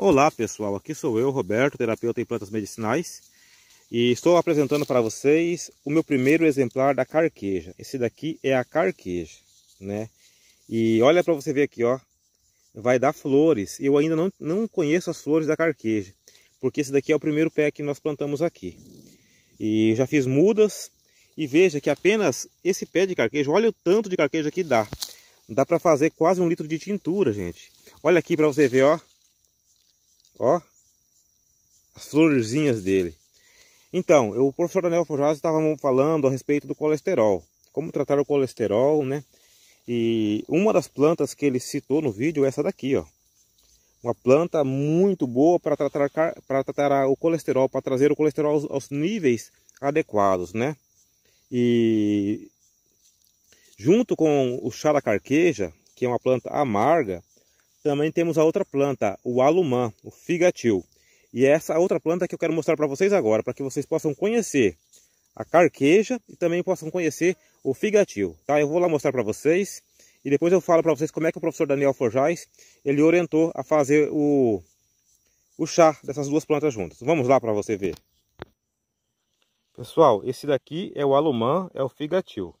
Olá pessoal, aqui sou eu, Roberto, terapeuta em plantas medicinais e estou apresentando para vocês o meu primeiro exemplar da carqueja. Esse daqui é a carqueja, né? E olha para você ver aqui, ó, vai dar flores. Eu ainda não, não conheço as flores da carqueja, porque esse daqui é o primeiro pé que nós plantamos aqui. E já fiz mudas e veja que apenas esse pé de carqueja, olha o tanto de carqueja que dá. Dá para fazer quase um litro de tintura, gente. Olha aqui para você ver, ó Ó, as florzinhas dele. Então, eu, o professor Daniel Fujazzi estava falando a respeito do colesterol. Como tratar o colesterol, né? E uma das plantas que ele citou no vídeo é essa daqui, ó. Uma planta muito boa para tratar, para tratar o colesterol, para trazer o colesterol aos, aos níveis adequados, né? E junto com o chá da carqueja, que é uma planta amarga, também temos a outra planta, o alumã, o figatil. E é essa outra planta que eu quero mostrar para vocês agora, para que vocês possam conhecer a carqueja e também possam conhecer o figatil. Tá? Eu vou lá mostrar para vocês e depois eu falo para vocês como é que o professor Daniel Forjais ele orientou a fazer o, o chá dessas duas plantas juntas. Vamos lá para você ver. Pessoal, esse daqui é o alumã, é o figatil.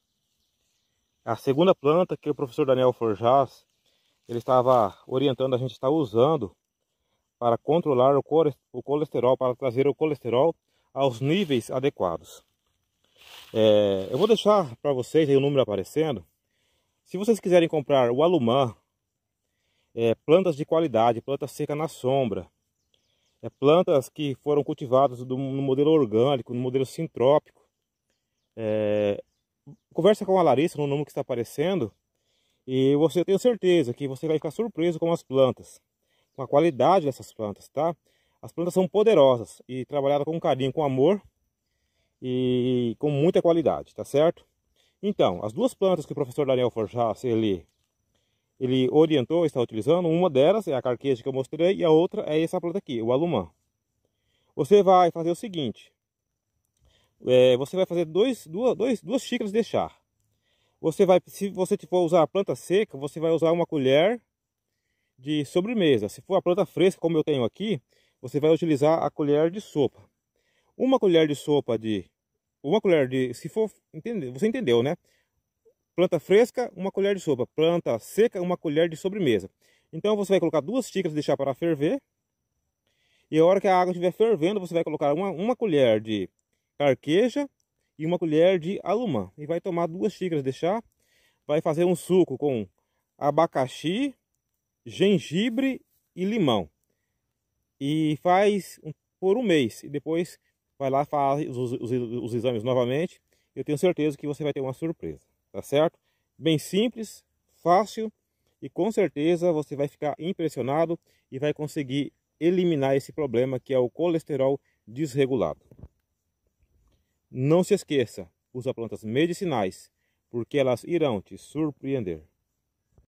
A segunda planta que o professor Daniel Forjaz ele estava orientando a gente estar usando para controlar o colesterol, para trazer o colesterol aos níveis adequados. É, eu vou deixar para vocês aí o número aparecendo. Se vocês quiserem comprar o alumã, é, plantas de qualidade, plantas seca na sombra, é, plantas que foram cultivadas do, no modelo orgânico, no modelo sintrópico, é, conversa com a Larissa no número que está aparecendo e você tem certeza que você vai ficar surpreso com as plantas, com a qualidade dessas plantas, tá? As plantas são poderosas e trabalhadas com carinho, com amor e com muita qualidade, tá certo? Então, as duas plantas que o professor Daniel Forjas, ele, ele orientou, está utilizando, uma delas é a carqueja que eu mostrei e a outra é essa planta aqui, o alumã. Você vai fazer o seguinte, é, você vai fazer dois, duas, dois, duas xícaras de chá, você vai, se você for tipo, usar a planta seca, você vai usar uma colher de sobremesa. Se for a planta fresca, como eu tenho aqui, você vai utilizar a colher de sopa. Uma colher de sopa de... Uma colher de... Se for... entendeu você entendeu, né? Planta fresca, uma colher de sopa. Planta seca, uma colher de sobremesa. Então você vai colocar duas xícaras e deixar para ferver. E a hora que a água estiver fervendo, você vai colocar uma, uma colher de carqueja e uma colher de alumã. E vai tomar duas xícaras de chá. Vai fazer um suco com abacaxi, gengibre e limão. E faz por um mês. E depois vai lá faz os, os, os exames novamente. Eu tenho certeza que você vai ter uma surpresa. Tá certo? Bem simples, fácil e com certeza você vai ficar impressionado e vai conseguir eliminar esse problema que é o colesterol desregulado. Não se esqueça, usa plantas medicinais, porque elas irão te surpreender.